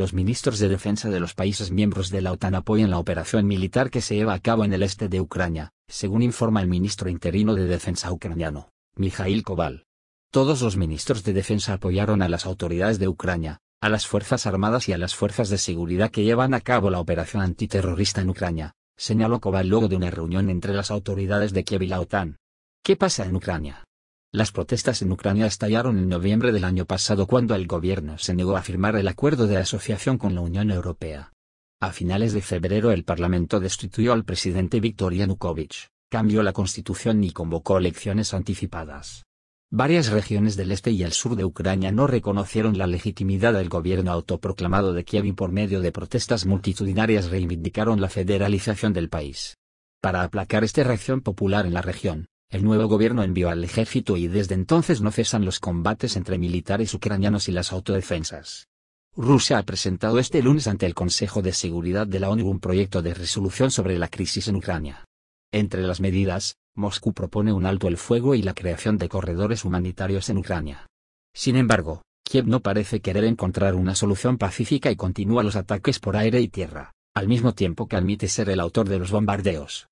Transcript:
los ministros de defensa de los países miembros de la OTAN apoyan la operación militar que se lleva a cabo en el este de Ucrania, según informa el ministro interino de defensa ucraniano, Mikhail Koval. Todos los ministros de defensa apoyaron a las autoridades de Ucrania, a las Fuerzas Armadas y a las Fuerzas de Seguridad que llevan a cabo la operación antiterrorista en Ucrania, señaló Koval luego de una reunión entre las autoridades de Kiev y la OTAN. ¿Qué pasa en Ucrania? Las protestas en Ucrania estallaron en noviembre del año pasado cuando el gobierno se negó a firmar el acuerdo de asociación con la Unión Europea. A finales de febrero el Parlamento destituyó al presidente Viktor Yanukovych, cambió la constitución y convocó elecciones anticipadas. Varias regiones del este y el sur de Ucrania no reconocieron la legitimidad del gobierno autoproclamado de Kiev y por medio de protestas multitudinarias reivindicaron la federalización del país. Para aplacar esta reacción popular en la región, el nuevo gobierno envió al ejército y desde entonces no cesan los combates entre militares ucranianos y las autodefensas. Rusia ha presentado este lunes ante el Consejo de Seguridad de la ONU un proyecto de resolución sobre la crisis en Ucrania. Entre las medidas, Moscú propone un alto el fuego y la creación de corredores humanitarios en Ucrania. Sin embargo, Kiev no parece querer encontrar una solución pacífica y continúa los ataques por aire y tierra, al mismo tiempo que admite ser el autor de los bombardeos.